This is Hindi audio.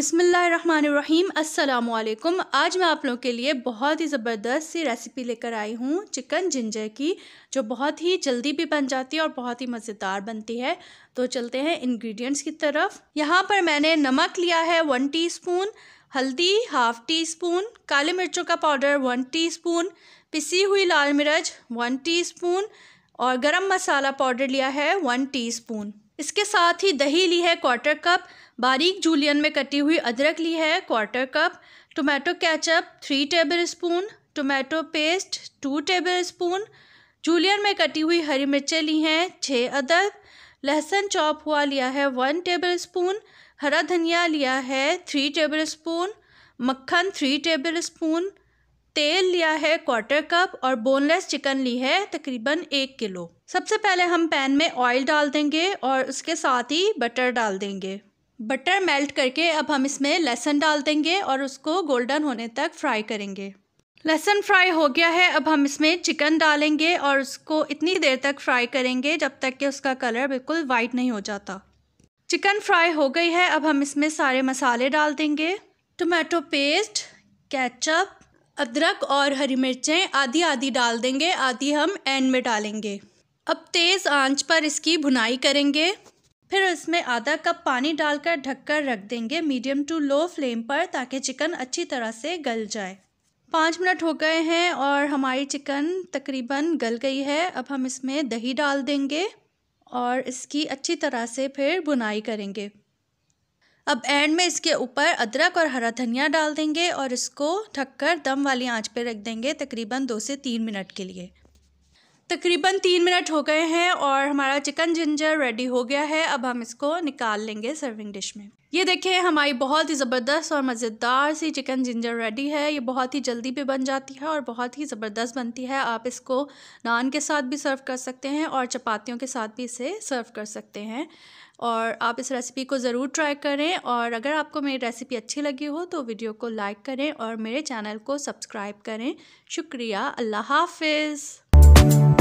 बिसमीम् अल्लाम आज मैं आप लोगों के लिए बहुत ही ज़बरदस्त सी रेसिपी लेकर आई हूँ चिकन जिंजर की जो बहुत ही जल्दी भी बन जाती है और बहुत ही मज़ेदार बनती है तो चलते हैं इंग्रेडिएंट्स की तरफ यहाँ पर मैंने नमक लिया है वन टीस्पून हल्दी हाफ़ टी स्पून काले मिर्चों का पाउडर वन स्पून पिसी हुई लाल मिर्च वन स्पून और गर्म मसाला पाउडर लिया है वन स्पून इसके साथ ही दही ली है क्वार्टर कप बारीक जूलियन में कटी हुई अदरक ली है quarter cup tomato ketchup three tablespoon tomato paste two tablespoon julienne में कटी हुई हरी मिर्चें ली हैं छः अदर लहसुन चॉप हुआ लिया है वन टेबल स्पून हरा धनिया लिया है थ्री टेबल स्पून मक्खन थ्री टेबल स्पून तेल लिया है क्वार्टर कप और बोनलेस चिकन ली है तकरीबन एक किलो सबसे पहले हम पैन में ऑयल डाल देंगे और उसके साथ ही बटर डाल देंगे बटर मेल्ट करके अब हम इसमें लहसुन डाल देंगे और उसको गोल्डन होने तक फ्राई करेंगे लहसुन फ्राई हो गया है अब हम इसमें चिकन डालेंगे और उसको इतनी देर तक फ्राई करेंगे जब तक कि उसका कलर बिल्कुल वाइट नहीं हो जाता चिकन फ्राई हो गई है अब हम इसमें सारे मसाले डाल देंगे टोमेटो पेस्ट केचप अदरक और हरी मिर्चें आधी आधी डाल देंगे आधी हम एंड में डालेंगे अब तेज़ आंच पर इसकी भुनाई करेंगे फिर इसमें आधा कप पानी डालकर ढककर रख देंगे मीडियम टू लो फ्लेम पर ताकि चिकन अच्छी तरह से गल जाए पाँच मिनट हो गए हैं और हमारी चिकन तकरीबन गल गई है अब हम इसमें दही डाल देंगे और इसकी अच्छी तरह से फिर बुनाई करेंगे अब एंड में इसके ऊपर अदरक और हरा धनिया डाल देंगे और इसको ढककर दम वाली आंच पे रख देंगे तकरीबन दो से तीन मिनट के लिए तकरीबन तीन मिनट हो गए हैं और हमारा चिकन जिंजर रेडी हो गया है अब हम इसको निकाल लेंगे सर्विंग डिश में ये देखें हमारी बहुत ही ज़बरदस्त और मज़ेदार सी चिकन जिंजर रेडी है ये बहुत ही जल्दी भी बन जाती है और बहुत ही ज़बरदस्त बनती है आप इसको नान के साथ भी सर्व कर सकते हैं और चपातियों के साथ भी इसे सर्व कर सकते हैं और आप इस रेसिपी को ज़रूर ट्राई करें और अगर आपको मेरी रेसिपी अच्छी लगी हो तो वीडियो को लाइक करें और मेरे चैनल को सब्सक्राइब करें शुक्रिया अल्लाह हाफिज़